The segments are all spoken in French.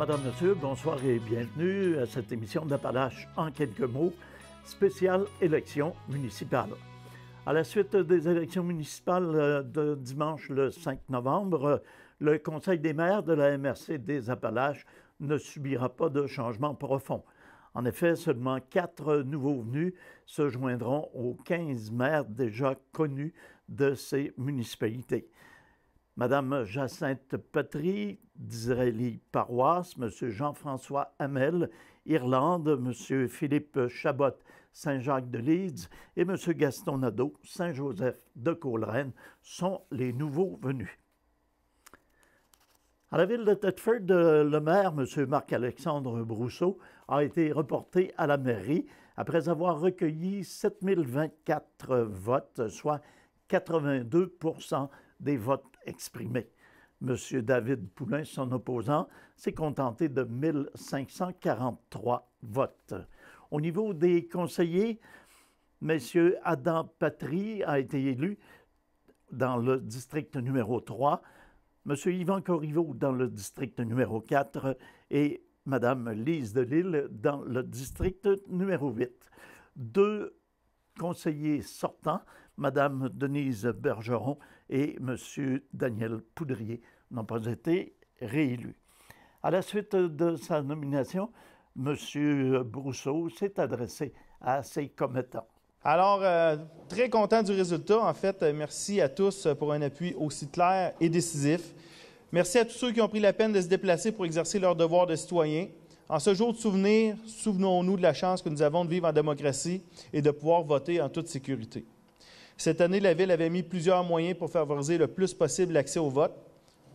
Madame, Monsieur, bonsoir et bienvenue à cette émission d'Appalache en quelques mots, spéciale élection municipale. À la suite des élections municipales euh, de dimanche le 5 novembre, euh, le Conseil des maires de la MRC des Appalaches ne subira pas de changement profond. En effet, seulement quatre nouveaux venus se joindront aux 15 maires déjà connus de ces municipalités. Madame Jacinthe Patry, d'Israeli Paroisse, M. Jean-François Hamel, Irlande, M. Philippe Chabot, Saint-Jacques de Leeds et M. Gaston Nadeau, Saint-Joseph de Coleraine sont les nouveaux venus. À la ville de Thetford, le maire, M. Marc-Alexandre Brousseau, a été reporté à la mairie après avoir recueilli 7024 votes, soit 82 des votes exprimés. M. David Poulain, son opposant, s'est contenté de 1543 votes. Au niveau des conseillers, M. Adam Patry a été élu dans le district numéro 3, M. Yvan Corriveau dans le district numéro 4 et Mme Lise Delisle dans le district numéro 8. Deux conseillers sortants, Mme Denise Bergeron et M. Daniel Poudrier n'ont pas été réélus. À la suite de sa nomination, M. Brousseau s'est adressé à ses commettants. Alors, euh, très content du résultat. En fait, merci à tous pour un appui aussi clair et décisif. Merci à tous ceux qui ont pris la peine de se déplacer pour exercer leur devoir de citoyen. En ce jour de souvenir, souvenons-nous de la chance que nous avons de vivre en démocratie et de pouvoir voter en toute sécurité. Cette année, la Ville avait mis plusieurs moyens pour favoriser le plus possible l'accès au vote,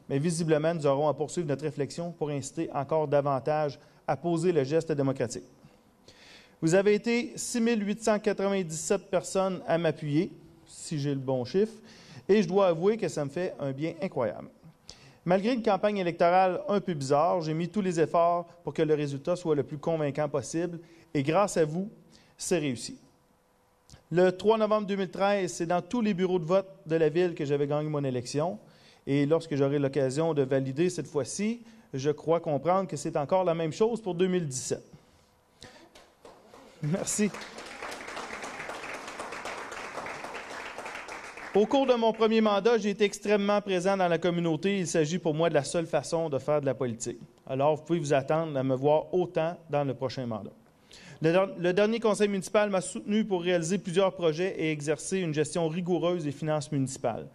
mais visiblement, nous aurons à poursuivre notre réflexion pour inciter encore davantage à poser le geste démocratique. Vous avez été 6 897 personnes à m'appuyer, si j'ai le bon chiffre, et je dois avouer que ça me fait un bien incroyable. Malgré une campagne électorale un peu bizarre, j'ai mis tous les efforts pour que le résultat soit le plus convaincant possible, et grâce à vous, c'est réussi. Le 3 novembre 2013, c'est dans tous les bureaux de vote de la ville que j'avais gagné mon élection. Et lorsque j'aurai l'occasion de valider cette fois-ci, je crois comprendre que c'est encore la même chose pour 2017. Merci. Au cours de mon premier mandat, j'ai été extrêmement présent dans la communauté. Il s'agit pour moi de la seule façon de faire de la politique. Alors, vous pouvez vous attendre à me voir autant dans le prochain mandat. Le, dernier conseil municipal m'a soutenu pour réaliser plusieurs projets et exercer une gestion rigoureuse des finances municipales.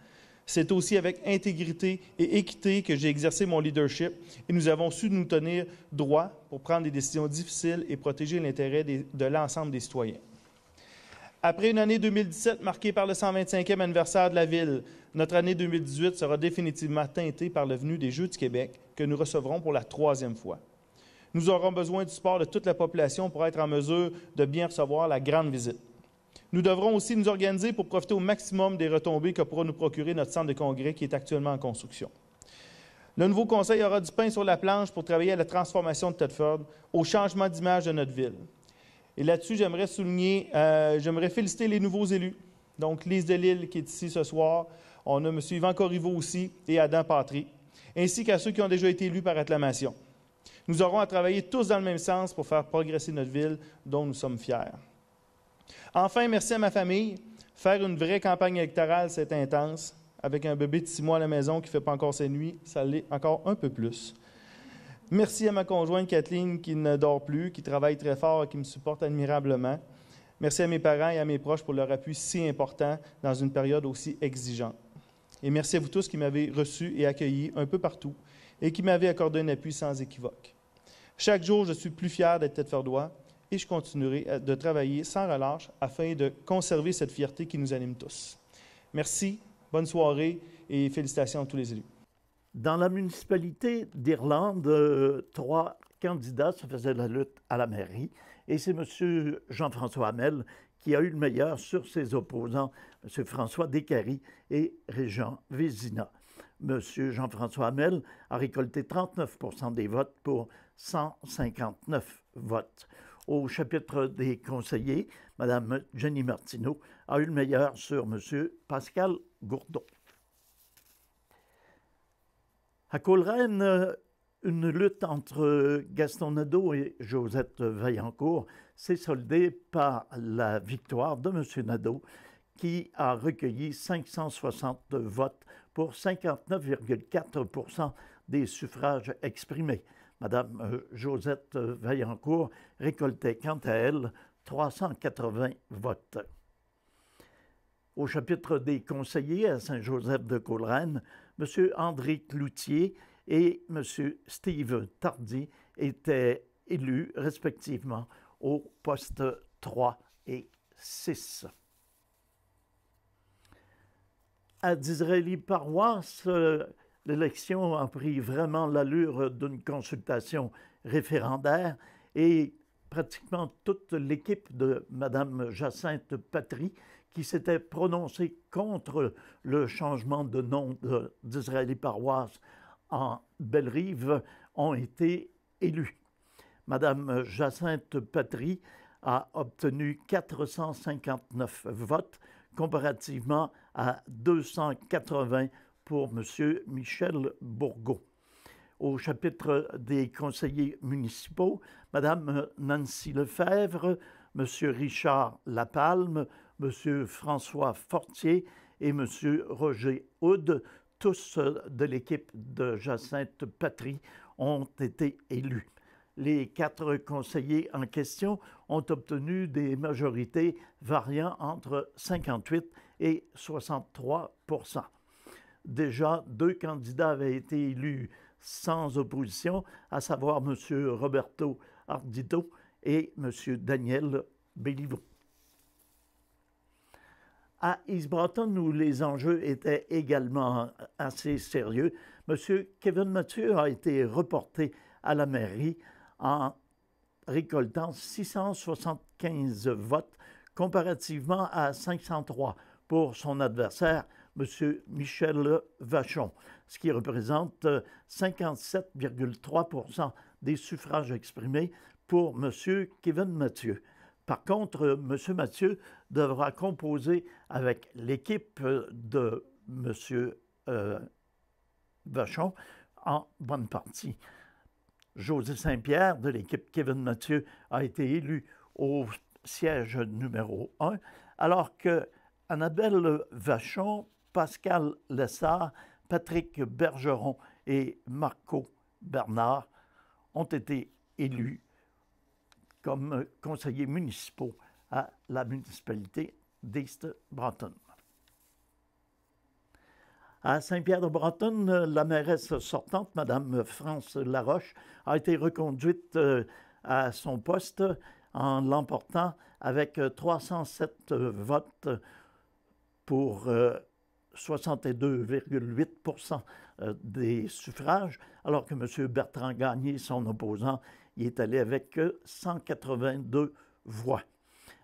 C'est aussi avec intégrité et équité que j'ai exercé mon leadership et nous avons su nous tenir droit pour prendre des décisions difficiles et protéger l'intérêt de l'ensemble des citoyens. Après une année 2017 marquée par le 125e anniversaire de la ville, notre année 2018 sera définitivement teintée par le venu des Jeux du Québec que nous recevrons pour la troisième fois. Nous aurons besoin du support de toute la population pour être en mesure de bien recevoir la grande visite. Nous devrons aussi nous organiser pour profiter au maximum des retombées que pourra nous procurer notre centre de congrès qui est actuellement en construction. Le nouveau conseil aura du pain sur la planche pour travailler à la transformation de Thetford, au changement d'image de notre ville. Et là-dessus, j'aimerais souligner, euh, j'aimerais féliciter les nouveaux élus. Donc, Lise Lille qui est ici ce soir. On a M. Yvan Corriveau aussi et Adam Patry, ainsi qu'à ceux qui ont déjà été élus par acclamation. Nous aurons à travailler tous dans le même sens pour faire progresser notre ville dont nous sommes fiers. Enfin, merci à ma famille. Faire une vraie campagne électorale, c'est intense. Avec un bébé de six mois à la maison qui ne fait pas encore ses nuits, ça l'est encore un peu plus. Merci à ma conjointe Kathleen qui ne dort plus, qui travaille très fort et qui me supporte admirablement. Merci à mes parents et à mes proches pour leur appui si important dans une période aussi exigeante. Et merci à vous tous qui m'avez reçu et accueilli un peu partout et qui m'avait accordé un appui sans équivoque. Chaque jour, je suis plus fier d'être tête ferdois et je continuerai euh, de travailler sans relâche afin de conserver cette fierté qui nous anime tous. Merci, bonne soirée et félicitations à tous les élus. Dans la municipalité d'Irlande, euh, trois candidats se faisaient la lutte à la mairie et c'est M. Jean-François Hamel qui a eu le meilleur sur ses opposants, M. François Descaries et Régent Vézina. M. Jean-François Hamel a récolté 39 des votes pour 159 votes. Au chapitre des conseillers, Mme Jenny Martineau a eu le meilleur sur M. Pascal Gourdon. À Coleraine, une lutte entre Gaston Nadeau et Josette Vaillancourt s'est soldée par la victoire de M. Nadeau qui a recueilli 560 votes pour 59,4 des suffrages exprimés. Madame euh, Josette Vaillancourt récoltait quant à elle 380 votes. Au chapitre des conseillers à Saint-Joseph de Coleraine, M. André Cloutier et M. Steve Tardy étaient élus respectivement au poste 3 et 6 à d'Israeli Paroisse, euh, l'élection a pris vraiment l'allure d'une consultation référendaire et pratiquement toute l'équipe de Mme Jacinthe Patry qui s'était prononcée contre le changement de nom d'Israeli Paroisse en Belle-Rive ont été élus. Madame Jacinthe Patry a obtenu 459 votes comparativement à 280 pour M. Michel Bourgault. Au chapitre des conseillers municipaux, Mme Nancy Lefebvre, M. Richard Lapalme, M. François Fortier et M. Roger Houd, tous de l'équipe de Jacinthe Patry, ont été élus les quatre conseillers en question ont obtenu des majorités variant entre 58 et 63 Déjà, deux candidats avaient été élus sans opposition, à savoir M. Roberto Ardito et M. Daniel Béliveau. À Isbraton, où les enjeux étaient également assez sérieux, M. Kevin Mathieu a été reporté à la mairie en récoltant 675 votes comparativement à 503 pour son adversaire, M. Michel Vachon, ce qui représente 57,3 euh, des suffrages exprimés pour M. Kevin Mathieu. Par contre, euh, M. Mathieu devra composer avec l'équipe euh, de M. Vachon en bonne partie. José Saint-Pierre de l'équipe Kevin Mathieu a été élu au siège numéro 1, alors que Annabelle Vachon, Pascal Lessard, Patrick Bergeron et Marco Bernard ont été élus comme conseillers municipaux à la municipalité d'East Broughton. À Saint-Pierre-de-Bretonne, la mairesse sortante, Mme France Laroche, a été reconduite euh, à son poste en l'emportant avec 307 euh, votes pour 62,8 euh, des suffrages, alors que M. Bertrand Gagné, son opposant, y est allé avec 182 voix.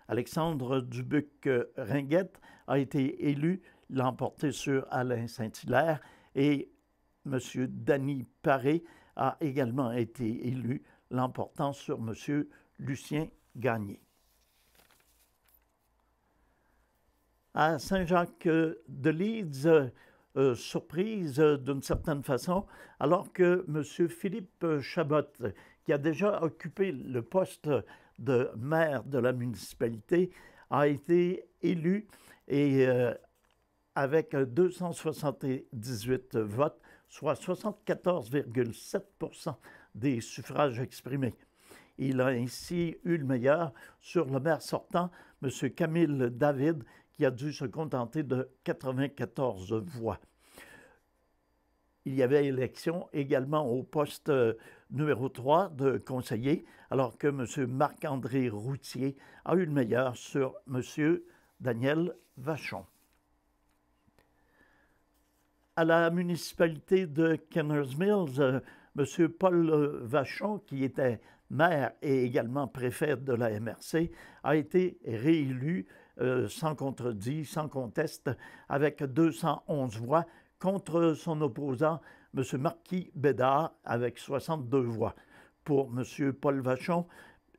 Alexandre Dubuc-Ringuette a été élu l'emporter sur Alain Saint-Hilaire et M. Danny Paré a également été élu, l'emportant sur M. Lucien Gagné. À Saint-Jacques-de-Leeds, euh, surprise euh, d'une certaine façon, alors que M. Philippe Chabot, qui a déjà occupé le poste de maire de la municipalité, a été élu et euh, avec 278 votes, soit 74,7 des suffrages exprimés. Il a ainsi eu le meilleur sur le maire sortant, M. Camille David, qui a dû se contenter de 94 voix. Il y avait élection également au poste euh, numéro 3 de conseiller, alors que M. Marc-André Routier a eu le meilleur sur M. Daniel Vachon à la municipalité de Kenners Mills, euh, M. Paul euh, Vachon, qui était maire et également préfet de la MRC, a été réélu euh, sans contredit, sans conteste, avec 211 voix contre son opposant, M. Marquis Bédard, avec 62 voix. Pour M. Paul Vachon,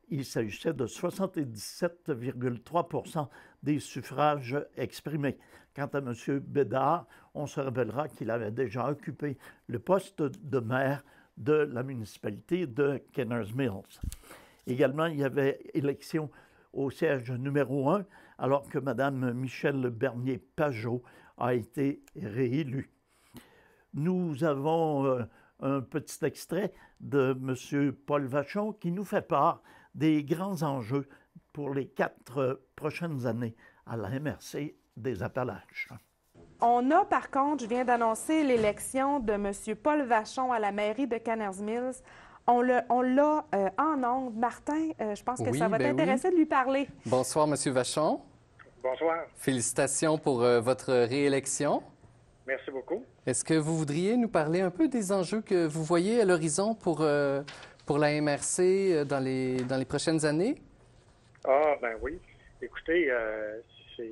il s'agissait de 77,3 des suffrages exprimés. Quant à M. Bédard, on se rappellera qu'il avait déjà occupé le poste de maire de la municipalité de Kenners Mills. Également, il y avait élection au siège numéro 1, alors que Mme Michel Bernier-Pajot a été réélue. Nous avons euh, un petit extrait de M. Paul Vachon qui nous fait part des grands enjeux pour les quatre euh, prochaines années à la MRC des Appalaches. On a, par contre, je viens d'annoncer l'élection de M. Paul Vachon à la mairie de Canners Mills. On l'a euh, en angle, Martin, euh, je pense que ça va ben t'intéresser de lui parler. Bonsoir, M. Vachon. Bonsoir. Félicitations pour euh, votre réélection. Merci beaucoup. Est-ce que vous voudriez nous parler un peu des enjeux que vous voyez à l'horizon pour, pour la MRC dans les, dans les prochaines années? Ah, ben oui. Écoutez, c'est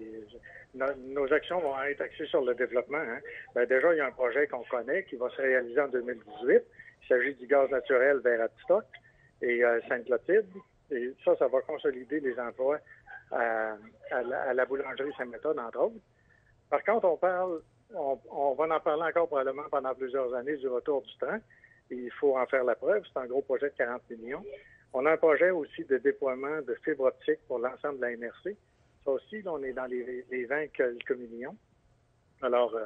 nos actions vont être axées sur le développement. Hein. Ben, déjà, il y a un projet qu'on connaît qui va se réaliser en 2018. Il s'agit du gaz naturel vers Atstock et saint euh, Sainte-Clotilde. Et ça, ça va consolider les emplois à, la, boulangerie Saint-Méthode, entre autres. Par contre, on parle, on, va en parler encore probablement pendant plusieurs années du retour du train. Il faut en faire la preuve. C'est un gros projet de 40 millions. On a un projet aussi de déploiement de fibres optiques pour l'ensemble de la MRC aussi, on est dans les, les 20 communions. Alors, euh,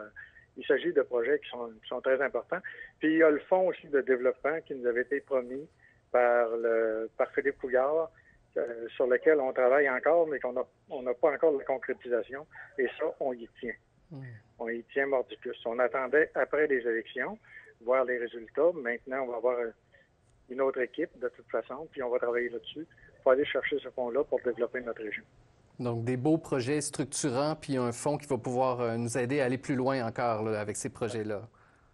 il s'agit de projets qui sont, très importants. Puis il y a le fonds aussi de développement qui nous avait été promis par, le, par Philippe Pouillard euh, sur lequel on travaille encore, mais qu'on n'a on pas encore la concrétisation. Et ça, on y tient. Hmm. On y tient mordicus. On attendait après les élections, voir les résultats. Maintenant, on va avoir euh, une autre équipe, de toute façon, puis on va travailler là-dessus pour aller chercher ce fonds-là pour développer notre région. Donc, des beaux projets structurants, puis un fonds qui va pouvoir euh, nous aider à aller plus loin encore avec ces projets-là.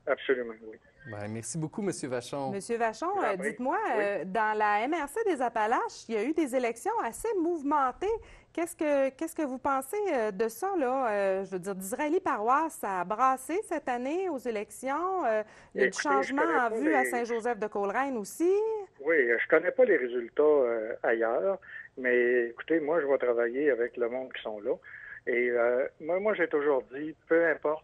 Absolument, oui. Ben, merci beaucoup, M. Vachon. M. Vachon, ah, euh, ben, dites-moi, euh, dans la MRC des Appalaches, il y a eu des élections assez mouvementées. Qu'est-ce que, qu'est-ce que vous pensez de ça, là? je veux dire, d'Israélie Paroisse a brassé cette année aux élections. il y a du changement en vue à Saint-Joseph-de-Coleraine aussi. Oui, je ne connais pas les résultats ailleurs. Mais écoutez, moi, je vais travailler avec le monde qui sont là. Et euh, moi, moi j'ai toujours dit, peu importe,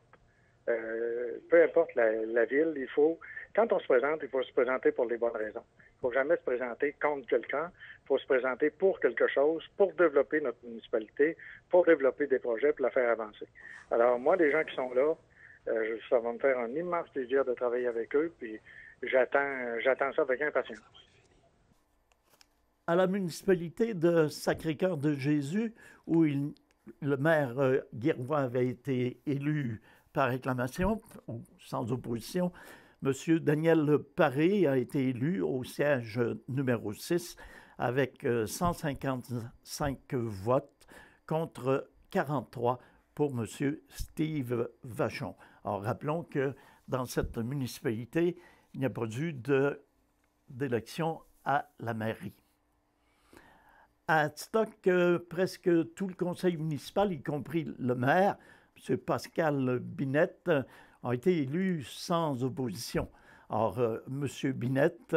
euh, peu importe la, ville, il faut, quand on se présente, il faut se présenter pour les bonnes raisons. Il ne faut jamais se présenter contre quelqu'un. Il faut se présenter pour quelque chose, pour développer notre municipalité, pour développer des projets, pour la faire avancer. Alors, moi, les gens qui sont là, euh, ça va me faire un immense plaisir de travailler avec eux. Puis, j'attends, j'attends ça avec impatience à la municipalité de Sacré-Cœur de Jésus, où le maire euh, avait été élu par réclamation, ou sans opposition. M. Daniel Paré a été élu au siège numéro 6 avec 155 euh, votes contre 43 pour M. Steve Vachon. Alors, rappelons que dans cette municipalité, il n'y a pas eu d'élection à la mairie à Stock, euh, presque tout le conseil municipal, y compris le maire, M. Pascal Binette, euh, a été élu sans opposition. Or, euh, M. Binette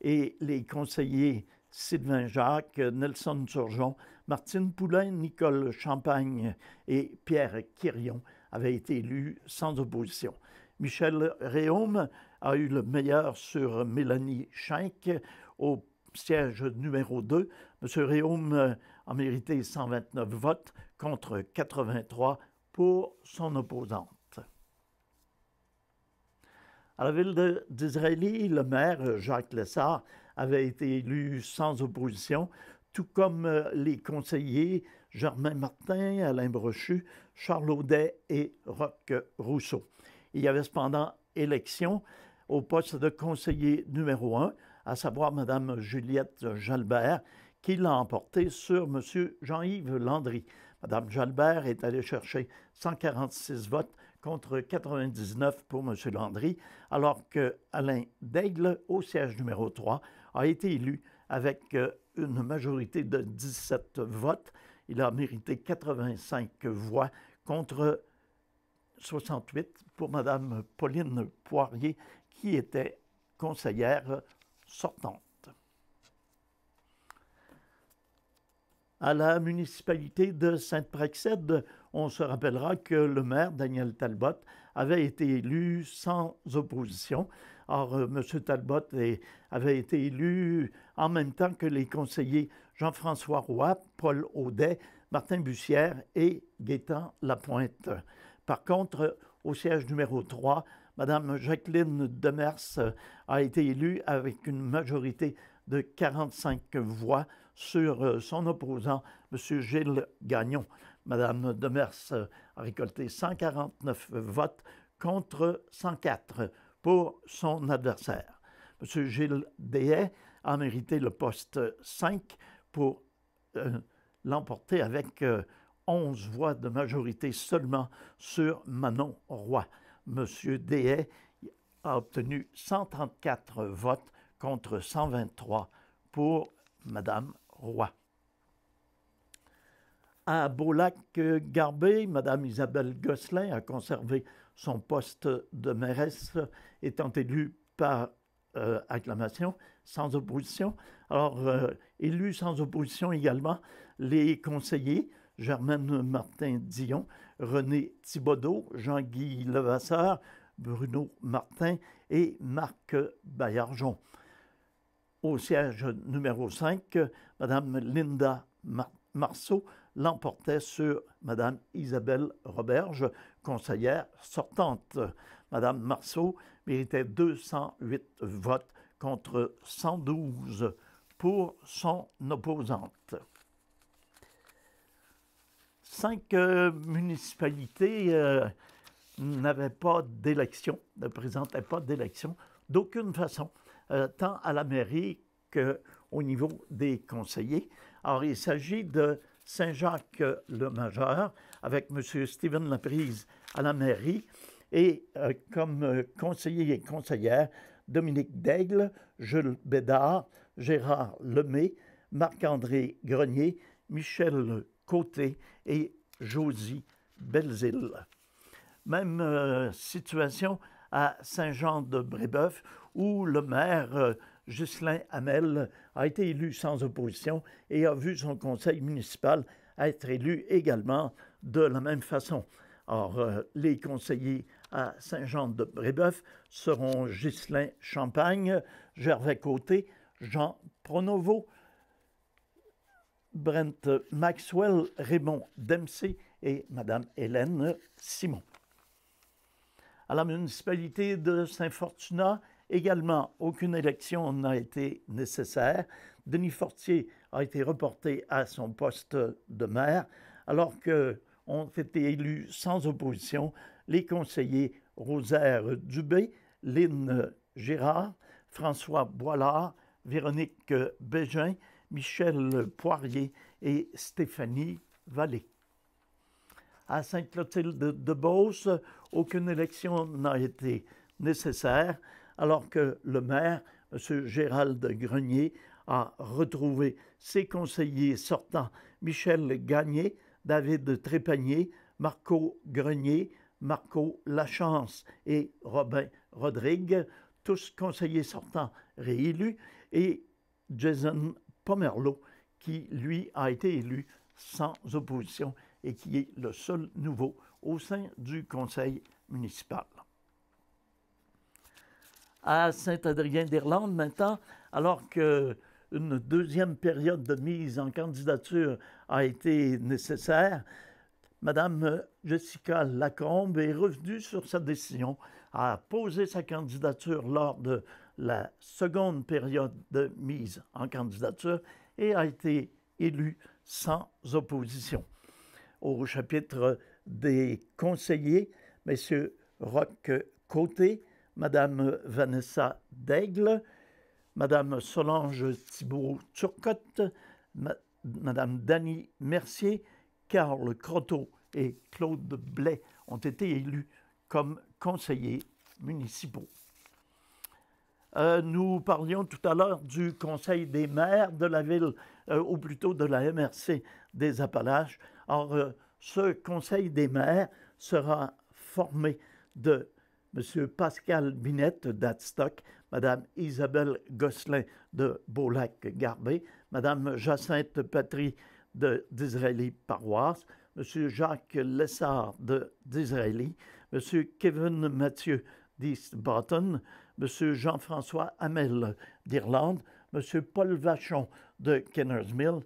et les conseillers Sylvain Jacques, Nelson Turgeon, Martine Poulain, Nicole Champagne et Pierre Quirion avaient été élus sans opposition. Michel Réaume a eu le meilleur sur Mélanie Schenck au siège numéro 2 M. Réaume a mérité 129 votes contre 83 pour son opposante. À la ville d'Israël, le maire euh, Jacques Lessard avait été élu sans opposition, tout comme euh, les conseillers Germain Martin, Alain Brochu, Charles Audet et Roch Rousseau. Il y avait cependant élection au poste de conseiller numéro un, à savoir Mme Juliette Jalbert, qui l'a emporté sur M. Jean-Yves Landry. Mme Jalbert est allée chercher 146 votes contre 99 pour M. Landry, alors que Alain Daigle, au siège numéro 3, a été élu avec euh, une majorité de 17 votes. Il a mérité 85 voix contre 68 pour Mme Pauline Poirier, qui était conseillère sortante. à la municipalité de Sainte-Praxède. On se rappellera que le maire, Daniel Talbot, avait été élu sans opposition. Or, euh, M. Talbot avait été élu en même temps que les conseillers Jean-François Roy, Paul Audet, Martin Bussière et Gaétan Lapointe. Par contre, au siège numéro 3, Mme Jacqueline Demers a été élue avec une majorité de 45 voix sur euh, son opposant, M. Gilles Gagnon. Madame Demers a récolté 149 votes contre 104 pour son adversaire. M. Gilles Dehais a mérité le poste 5 pour euh, l'emporter avec 11 euh, voix de majorité seulement sur Manon Roy. M. Dehais a obtenu 134 votes contre 123 pour Mme à beaulac Garbé, Mme Isabelle Gosselin a conservé son poste de mairesse, étant élue par euh, acclamation, sans opposition. Alors, euh, élue élus sans opposition également, les conseillers Germaine martin dillon René Thibaudot, Jean-Guy Levasseur, Bruno Martin et Marc Baillargeon au siège numéro 5, Mme Linda Marceau l'emportait sur Mme Isabelle Roberge, conseillère sortante. Mme Marceau méritait 208 votes contre 112 pour son opposante. Cinq euh, municipalités euh, n'avaient pas d'élection, ne présentaient pas d'élection d'aucune façon. Euh, tant à la mairie qu'au niveau des conseillers. Alors, il s'agit de Saint-Jacques-le-Majeur avec M. Stephen Laprise à la mairie et euh, comme euh, conseiller et conseillère, Dominique Daigle, Jules Bédard, Gérard Lemay, Marc-André Grenier, Michel Côté et Josie Belzile. Même situation à Saint-Jean-de-Brébeuf, où le maire Juscelin euh, Hamel a été élu sans opposition et a vu son conseil municipal être élu également de la même façon. Or, euh, les conseillers à Saint-Jean-de-Brébeuf seront Ghislain Champagne, Gervais Côté, Jean Pronovo, Brent Maxwell, Raymond Dempsey et Madame Hélène Simon. À la municipalité de Saint-Fortuna, également, aucune élection n'a été nécessaire. Denis Fortier a été reporté à son poste de maire, alors qu'ont été élus sans opposition les conseillers Rosaire Dubé, Lynn Gérard, François Boilard, Véronique Bégin, Michel Poirier et Stéphanie Vallée. À Sainte-Clotilde-de-Beauce, aucune élection n'a été nécessaire, alors que le maire, M. Gérald Grenier, a retrouvé ses conseillers sortants Michel Gagné, David Trépanier, Marco Grenier, Marco Lachance et Robin Rodrigue, tous conseillers sortants réélus, et Jason Pomerlo, qui lui a été élu sans opposition et qui est le seul nouveau au sein du conseil municipal. À Saint-Adrien-d'Irlande maintenant, alors qu'une deuxième période de mise en candidature a été nécessaire, Madame Jessica Lacombe est revenue sur sa décision à poser sa candidature lors de la seconde période de mise en candidature et a été élue sans opposition. Au chapitre des conseillers, M. Roch Côté, Mme Vanessa Daigle, Mme Solange Thibault-Turcotte, Mme Dany Mercier, Karl Croteau et Claude Blais ont été élus comme conseillers municipaux. Euh, nous parlions tout à l'heure du Conseil des maires de la ville, euh, ou plutôt de la MRC des Appalaches. Or, euh, ce conseil des maires sera formé de M. Pascal Binette d'Adstock, Mme Isabelle Gosselin de Beaulac-Garbé, Mme Jacinthe Patry Disraeli Paroisse, M. Jacques Lessard de Disraeli, M. Kevin Mathieu d'East Barton, M. Jean-François Hamel d'Irlande, M. Paul Vachon de Kenners Mill,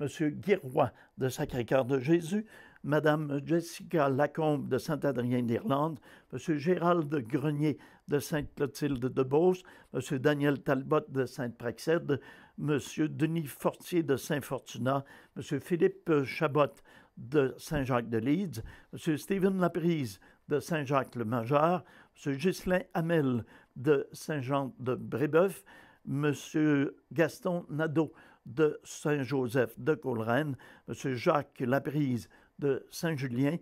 M. Guiroy de Sacré-Cœur de Jésus, Madame Jessica Lacombe de Saint-Adrien d'Irlande, Monsieur Gérald Grenier de Sainte-Clotilde de Beauce, Monsieur Daniel Talbot de Sainte-Praxède, Monsieur Denis Fortier de Saint-Fortunat, Monsieur Philippe Chabot de Saint-Jacques-de-Leeds, Monsieur Stephen Laprise de Saint-Jacques-le-Major, M. Ghislain Hamel de Saint-Jean-de-Brébeuf, M. Gaston Nadeau de Saint-Joseph de Coleraine, Monsieur Jacques Laprise de Saint-Julien,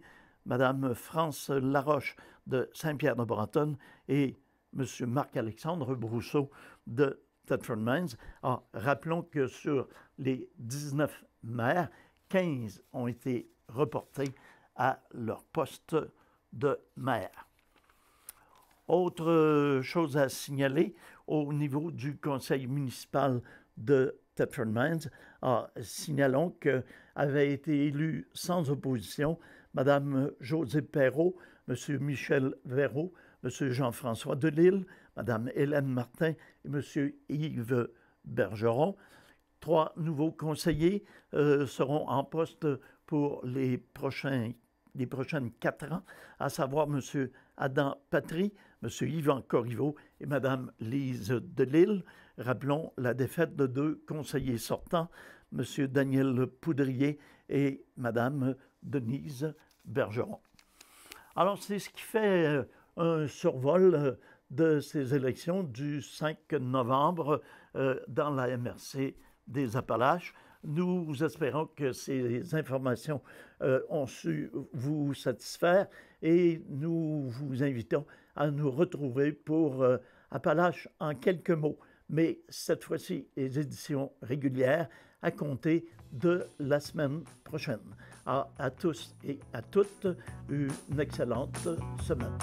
Madame France Laroche de Saint-Pierre-de-Bretonne et Monsieur Marc-Alexandre Brousseau de Thetford Mines. Ah, rappelons que sur les 19 maires, 15 ont été reportés à leur poste de maire. Autre chose à signaler, au niveau du conseil municipal de Thetford Mines, ah, signalons que avaient été élus sans opposition Mme Josée Perrault, M. Michel Vérot, M. Jean-François Delille, Mme Hélène Martin et M. Yves Bergeron. Trois nouveaux conseillers euh, seront en poste pour les, prochains, les prochaines quatre ans, à savoir M. Adam Patry, M. Yvan Corriveau et Mme Lise Delille. Rappelons la défaite de deux conseillers sortants, M. Daniel Poudrier et Mme Denise Bergeron. Alors, c'est ce qui fait euh, un survol euh, de ces élections du 5 novembre euh, dans la MRC des Appalaches. Nous espérons que ces informations ont su vous satisfaire et nous vous invitons à nous retrouver pour Appalaches en quelques mots, mais cette fois-ci les éditions régulières à compter de la semaine prochaine. à tous et à toutes, une excellente semaine.